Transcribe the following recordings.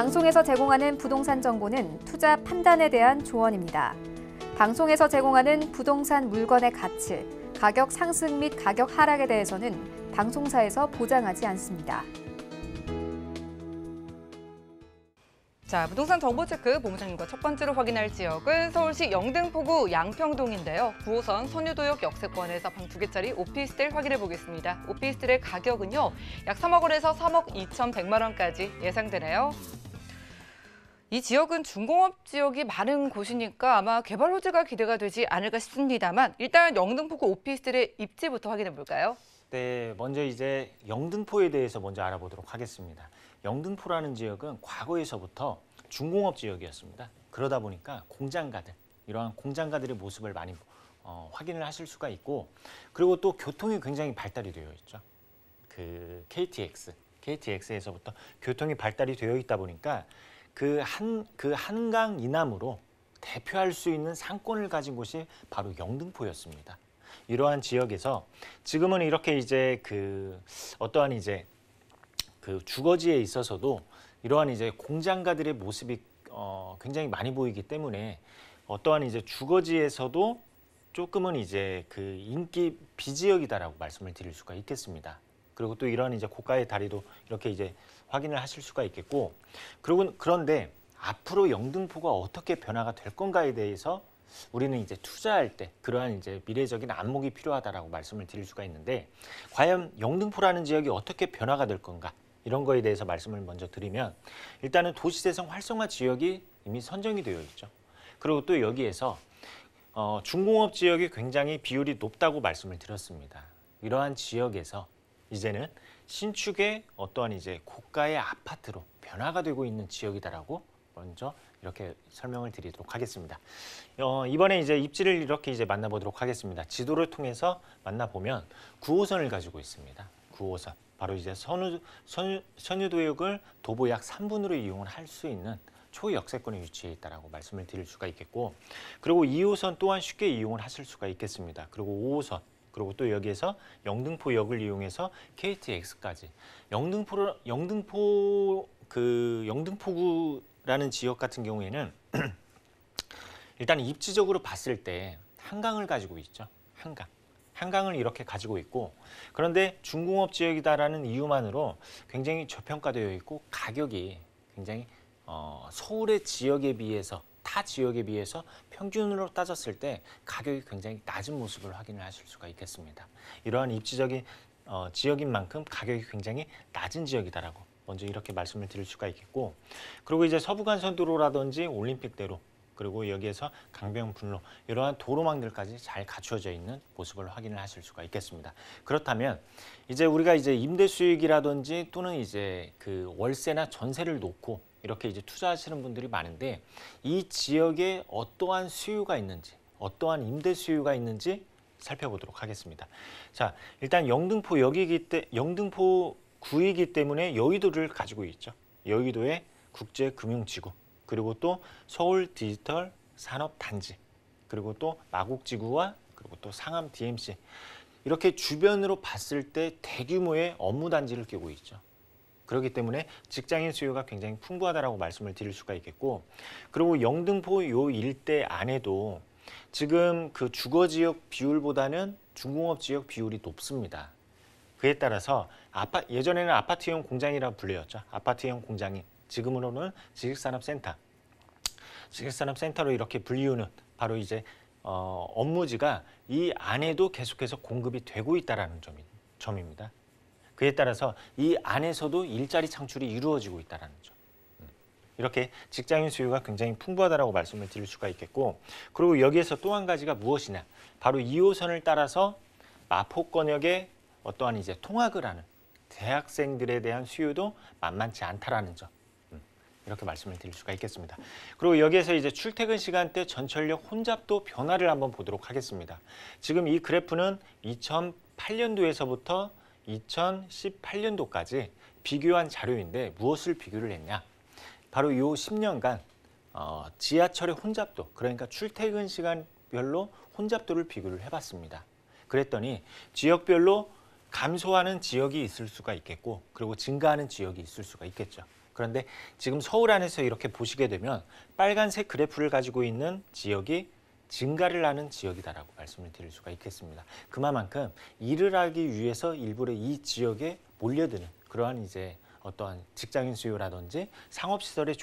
방송에서 제공하는 부동산 정보는 투자 판단에 대한 조언입니다. 방송에서 제공하는 부동산 물건의 가치, 가격 상승 및 가격 하락에 대해서는 방송사에서 보장하지 않습니다. 자, 부동산 정보 체크 본부장님과 첫 번째로 확인할 지역은 서울시 영등포구 양평동인데요. 9호선 선유도역 역세권에서 방 두개짜리 오피스텔 확인해 보겠습니다. 오피스텔의 가격은요. 약 3억 원에서 3억 2,100만 원까지 예상되네요. 이 지역은 중공업 지역이 많은 곳이니까 아마 개발 호재가 기대가 되지 않을까 싶습니다만 일단 영등포구 오피스텔의 입지부터 확인해 볼까요? 네, 먼저 이제 영등포에 대해서 먼저 알아보도록 하겠습니다. 영등포라는 지역은 과거에서부터 중공업 지역이었습니다. 그러다 보니까 공장가들, 이러한 공장가들의 모습을 많이 어, 확인을 하실 수가 있고 그리고 또 교통이 굉장히 발달이 되어 있죠. 그 KTX, KTX에서부터 교통이 발달이 되어 있다 보니까 그한그 그 한강 이남으로 대표할 수 있는 상권을 가진 곳이 바로 영등포였습니다. 이러한 지역에서 지금은 이렇게 이제 그 어떠한 이제 그 주거지에 있어서도 이러한 이제 공장가들의 모습이 어, 굉장히 많이 보이기 때문에 어떠한 이제 주거지에서도 조금은 이제 그 인기 비지역이다라고 말씀을 드릴 수가 있겠습니다. 그리고 또 이러한 이제 고가의 다리도 이렇게 이제 확인을 하실 수가 있겠고 그리고 그런데 앞으로 영등포가 어떻게 변화가 될 건가에 대해서 우리는 이제 투자할 때 그러한 이제 미래적인 안목이 필요하다라고 말씀을 드릴 수가 있는데 과연 영등포라는 지역이 어떻게 변화가 될 건가 이런 거에 대해서 말씀을 먼저 드리면 일단은 도시재생 활성화 지역이 이미 선정이 되어 있죠. 그리고 또 여기에서 어, 중공업 지역이 굉장히 비율이 높다고 말씀을 드렸습니다. 이러한 지역에서 이제는 신축의 어떠한 이제 고가의 아파트로 변화가 되고 있는 지역이다라고 먼저 이렇게 설명을 드리도록 하겠습니다. 어, 이번에 이제 입지를 이렇게 이제 만나보도록 하겠습니다. 지도를 통해서 만나보면 9호선을 가지고 있습니다. 9호선. 바로 이제 선유, 선유, 도역을 도보 약 3분으로 이용을 할 수 있는 초역세권에 위치해 있다라고 말씀을 드릴 수가 있겠고 그리고 2호선 또한 쉽게 이용을 하실 수가 있겠습니다. 그리고 5호선 그리고 또 여기에서 영등포역을 이용해서 KTX까지 영등포를 영등포 그 영등포구라는 지역 같은 경우에는 일단 입지적으로 봤을 때 한강을 가지고 있죠. 한강. 한강을 이렇게 가지고 있고 그런데 중공업 지역이다라는 이유만으로 굉장히 저평가되어 있고 가격이 굉장히 어, 서울의 지역에 비해서 타 지역에 비해서 평균으로 따졌을 때 가격이 굉장히 낮은 모습을 확인하실 수가 있겠습니다. 이러한 입지적인 어, 지역인 만큼 가격이 굉장히 낮은 지역이다라고 먼저 이렇게 말씀을 드릴 수가 있겠고 그리고 이제 서부간선도로라든지 올림픽대로 그리고 여기에서 강변분로 이러한 도로망들까지 잘 갖추어져 있는 모습을 확인을 하실 수가 있겠습니다. 그렇다면 이제 우리가 이제 임대 수익이라든지 또는 이제 그 월세나 전세를 놓고 이렇게 이제 투자하시는 분들이 많은데 이 지역에 어떠한 수요가 있는지 어떠한 임대 수요가 있는지 살펴보도록 하겠습니다. 자, 일단 영등포 역이기 때 영등포 구이기 때문에 여의도를 가지고 있죠. 여의도의 국제 금융 지구 그리고 또 서울 디지털 산업 단지 그리고 또 마곡 지구와 그리고 또 상암 DMC 이렇게 주변으로 봤을 때 대규모의 업무 단지를 끼고 있죠. 그렇기 때문에 직장인 수요가 굉장히 풍부하다라고 말씀을 드릴 수가 있겠고 그리고 영등포 요 일대 안에도 지금 그 주거 지역 비율보다는 중공업 지역 비율이 높습니다. 그에 따라서 아파, 예전에는 아파트형 공장이라 불렸죠. 아파트형 공장이 지금으로는 지식산업센터. 지식산업센터로 이렇게 불리우는 바로 이제 어, 업무지가 이 안에도 계속해서 공급이 되고 있다는 라라 점입니다. 그에 따라서 이 안에서도 일자리 창출이 이루어지고 있다는 라 점. 음. 이렇게 직장인 수요가 굉장히 풍부하다라고 말씀을 드릴 수가 있겠고 그리고 여기에서 또 한 가지가 무엇이냐 바로 2호선을 따라서 마포권역의 어떠한 이제 통학을 하는 대학생들에 대한 수요도 만만치 않다라는 점 음. 이렇게 말씀을 드릴 수가 있겠습니다. 그리고 여기에서 이제 출퇴근 시간대 전철역 혼잡도 변화를 한번 보도록 하겠습니다. 지금 이 그래프는 2008년도에서부터 2018년도까지 비교한 자료인데 무엇을 비교를 했냐? 바로 이 10년간 어, 지하철의 혼잡도, 그러니까 출퇴근 시간별로 혼잡도를 비교를 해봤습니다. 그랬더니 지역별로 감소하는 지역이 있을 수가 있겠고 그리고 증가하는 지역이 있을 수가 있겠죠. 그런데 지금 서울 안에서 이렇게 보시게 되면 빨간색 그래프를 가지고 있는 지역이 증가를 하는 지역이다라고 말씀을 드릴 수가 있겠습니다. 그만큼 일을 하기 위해서 일부러 이 지역에 몰려드는 그러한 이제 어떠한 직장인 수요라든지 상업시설에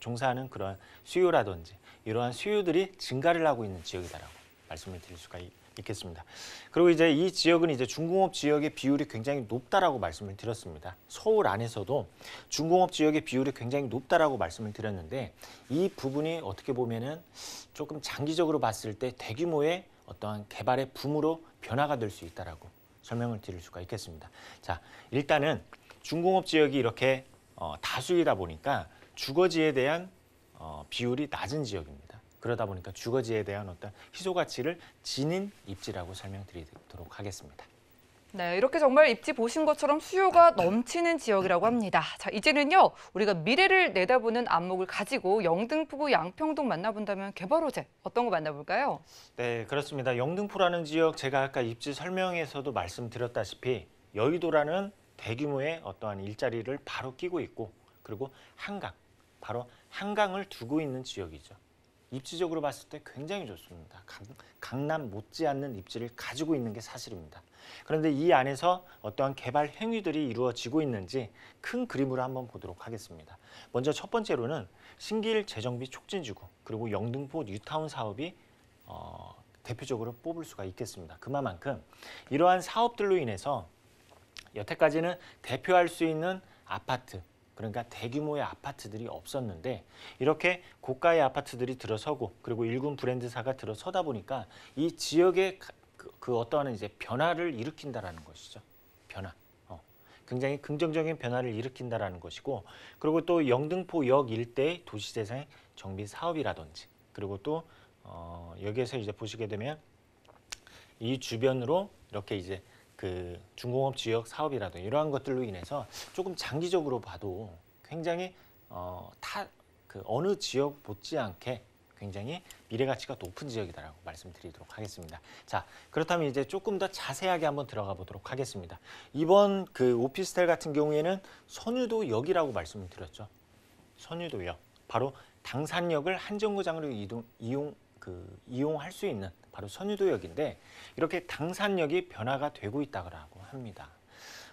종사하는 그런 수요라든지 이러한 수요들이 증가를 하고 있는 지역이다라고 말씀을 드릴 수가 있습니다. 있겠습니다. 그리고 이제 이 지역은 이제 중공업 지역의 비율이 굉장히 높다라고 말씀을 드렸습니다. 서울 안에서도 중공업 지역의 비율이 굉장히 높다라고 말씀을 드렸는데 이 부분이 어떻게 보면은 조금 장기적으로 봤을 때 대규모의 어떠한 개발의 붐으로 변화가 될 수 있다라고 설명을 드릴 수가 있겠습니다. 자, 일단은 중공업 지역이 이렇게 어, 다수이다 보니까 주거지에 대한 어, 비율이 낮은 지역입니다. 그러다 보니까 주거지에 대한 어떤 희소 가치를 지닌 입지라고 설명드리도록 하겠습니다. 네, 이렇게 정말 입지 보신 것처럼 수요가 넘치는 지역이라고 합니다. 자, 이제는요, 우리가 미래를 내다보는 안목을 가지고 영등포구 양평동 만나본다면 개발호재 어떤 거 만나볼까요? 네, 그렇습니다. 영등포라는 지역 제가 아까 입지 설명에서도 말씀드렸다시피 여의도라는 대규모의 어떠한 일자리를 바로 끼고 있고 그리고 한강, 바로 한강을 두고 있는 지역이죠. 입지적으로 봤을 때 굉장히 좋습니다. 강, 남 못지않는 입지를 가지고 있는 게 사실입니다. 그런데 이 안에서 어떠한 개발 행위들이 이루어지고 있는지 큰 그림으로 한번 보도록 하겠습니다. 먼저 첫 번째로는 신길 재정비 촉진지구 그리고 영등포 뉴타운 사업이 어, 대표적으로 뽑을 수가 있겠습니다. 그만큼 이러한 사업들로 인해서 여태까지는 대표할 수 있는 아파트 그러니까 대규모의 아파트들이 없었는데 이렇게 고가의 아파트들이 들어서고 그리고 일군 브랜드사가 들어서다 보니까 이 지역의 그, 그 어떠한 이제 변화를 일으킨다라는 것이죠. 변화. 어. 굉장히 긍정적인 변화를 일으킨다라는 것이고 그리고 또 영등포역 일대 도시재생 정비 사업이라든지 그리고 또 어, 여기에서 이제 보시게 되면 이 주변으로 이렇게 이제 그 중공업 지역 사업이라든 이러한 것들로 인해서 조금 장기적으로 봐도 굉장히 어, 타, 그 어느 지역 못지않게 굉장히 미래 가치가 높은 지역이다라고 말씀드리도록 하겠습니다. 자, 그렇다면 이제 조금 더 자세하게 한번 들어가 보도록 하겠습니다. 이번 그 오피스텔 같은 경우에는 선유도역이라고 말씀을 드렸죠. 선유도역. 바로 당산역을 한정거장으로 이동, 이용 그 이용할 수 있는 바로 선유도역인데 이렇게 당산역이 변화가 되고 있다고 합니다.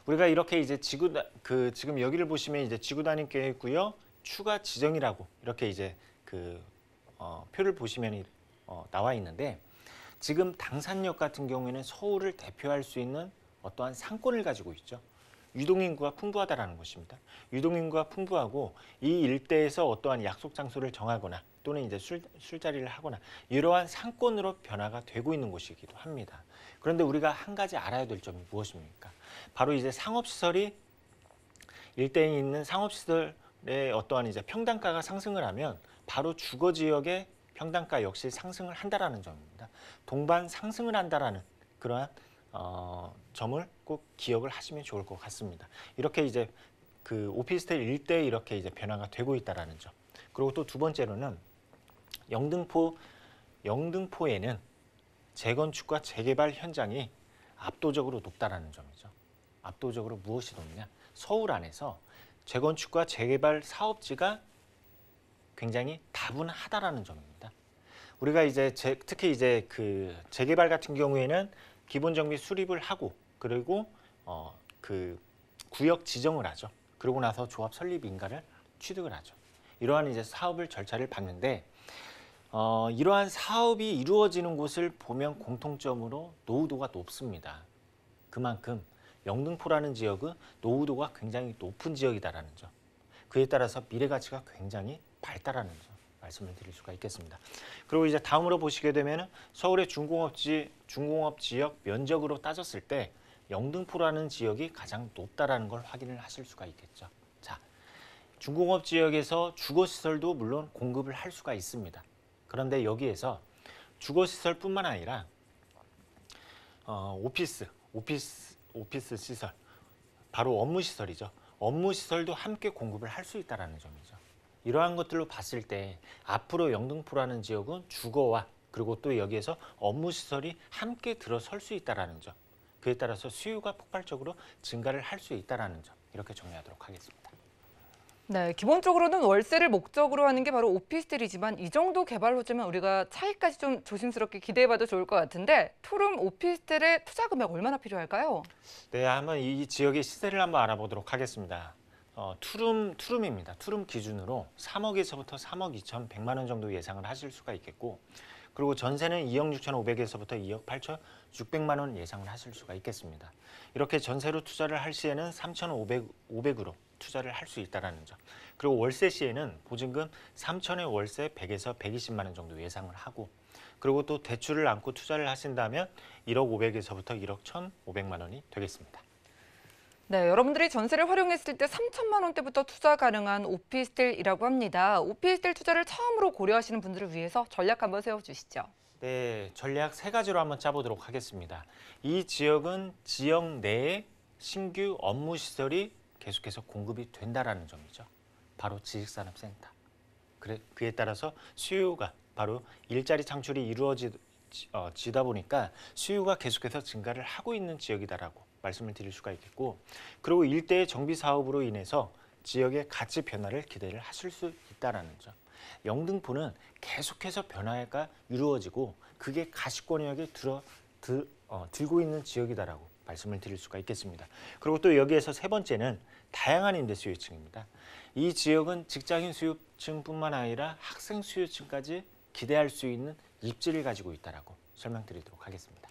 우리가 이렇게 이제 지구 그 지금 여기를 보시면 이제 지구 단위 계획 구역 추가 지정이라고 이렇게 이제 그 어, 표를 보시면 어, 나와 있는데 지금 당산역 같은 경우에는 서울을 대표할 수 있는 어떠한 상권을 가지고 있죠. 유동인구가 풍부하다라는 것입니다. 유동인구가 풍부하고 이 일대에서 어떠한 약속 장소를 정하거나 또는 이제 술, 술자리를 하거나 이러한 상권으로 변화가 되고 있는 곳이기도 합니다. 그런데 우리가 한 가지 알아야 될 점이 무엇입니까? 바로 이제 상업시설이 일대에 있는 상업시설의 어떠한 이제 평당가가 상승을 하면 바로 주거 지역의 평당가 역시 상승을 한다라는 점입니다. 동반 상승을 한다라는 그러한 어, 점을 꼭 기억을 하시면 좋을 것 같습니다. 이렇게 이제 그 오피스텔 일대 이렇게 이제 변화가 되고 있다라는 점. 그리고 또 두 번째로는 영등포 영등포에는 재건축과 재개발 현장이 압도적으로 높다라는 점이죠. 압도적으로 무엇이 높냐? 서울 안에서 재건축과 재개발 사업지가 굉장히 다분하다라는 점입니다. 우리가 이제 제, 특히 이제 그 재개발 같은 경우에는 기본 정비 수립을 하고 그리고 어, 그 구역 지정을 하죠. 그러고 나서 조합 설립 인가를 취득을 하죠. 이러한 이제 사업을 절차를 받는데 어, 이러한 사업이 이루어지는 곳을 보면 공통점으로 노후도가 높습니다. 그만큼 영등포라는 지역은 노후도가 굉장히 높은 지역이다라는 점. 그에 따라서 미래 가치가 굉장히 발달하는점 말씀을 드릴 수가 있겠습니다. 그리고 이제 다음으로 보시게 되면 서울의 중공업지 중공업 지역 면적으로 따졌을 때 영등포라는 지역이 가장 높다라는 걸 확인을 하실 수가 있겠죠. 자, 중공업 지역에서 주거 시설도 물론 공급을 할 수가 있습니다. 그런데 여기에서 주거시설뿐만 아니라 어, 오피스, 오피스, 오피스 시설, 바로 업무시설이죠. 업무시설도 함께 공급을 할 수 있다는 점이죠. 이러한 것들로 봤을 때 앞으로 영등포라는 지역은 주거와 그리고 또 여기에서 업무시설이 함께 들어설 수 있다는 점. 그에 따라서 수요가 폭발적으로 증가를 할 수 있다는 점. 이렇게 정리하도록 하겠습니다. 네, 기본적으로는 월세를 목적으로 하는 게 바로 오피스텔이지만 이 정도 개발 호재면 우리가 차이까지 좀 조심스럽게 기대해봐도 좋을 것 같은데 투룸 오피스텔의 투자 금액 얼마나 필요할까요? 네, 한번 이 지역의 시세를 한번 알아보도록 하겠습니다. 어, 투룸, 투룸입니다. 투룸 기준으로 3억에서부터 3억 2천 100만 원 정도 예상을 하실 수가 있겠고 그리고 전세는 2억 6천5백에서부터 2억 8천 6백만 원 예상을 하실 수가 있겠습니다. 이렇게 전세로 투자를 할 시에는 3,500, 500으로 투자를 할 수 있다는 점. 그리고 월세 시에는 보증금 3천의 월세 100에서 120만 원 정도 예상을 하고 그리고 또 대출을 안고 투자를 하신다면 1억 500에서부터 1억 1,500만 원이 되겠습니다. 네, 여러분들이 전세를 활용했을 때 3천만 원대부터 투자 가능한 오피스텔이라고 합니다. 오피스텔 투자를 처음으로 고려하시는 분들을 위해서 전략 한번 세워주시죠. 네, 전략 세 가지로 한번 짜보도록 하겠습니다. 이 지역은 지역 내에 신규 업무 시설이 계속해서 공급이 된다라는 점이죠. 바로 지식산업센터. 그에 따라서 수요가 바로 일자리 창출이 이루어지다 어, 보니까 수요가 계속해서 증가를 하고 있는 지역이다라고 말씀을 드릴 수가 있겠고 그리고 일대의 정비 사업으로 인해서 지역의 가치 변화를 기대를 하실 수 있다라는 점. 영등포는 계속해서 변화가 이루어지고 그게 가시권역에 들어 들, 어, 들고 있는 지역이다라고 말씀을 드릴 수가 있겠습니다. 그리고 또 여기에서 세 번째는 다양한 임대 수요층입니다. 이 지역은 직장인 수요층뿐만 아니라 학생 수요층까지 기대할 수 있는 입지를 가지고 있다라고 설명드리도록 하겠습니다.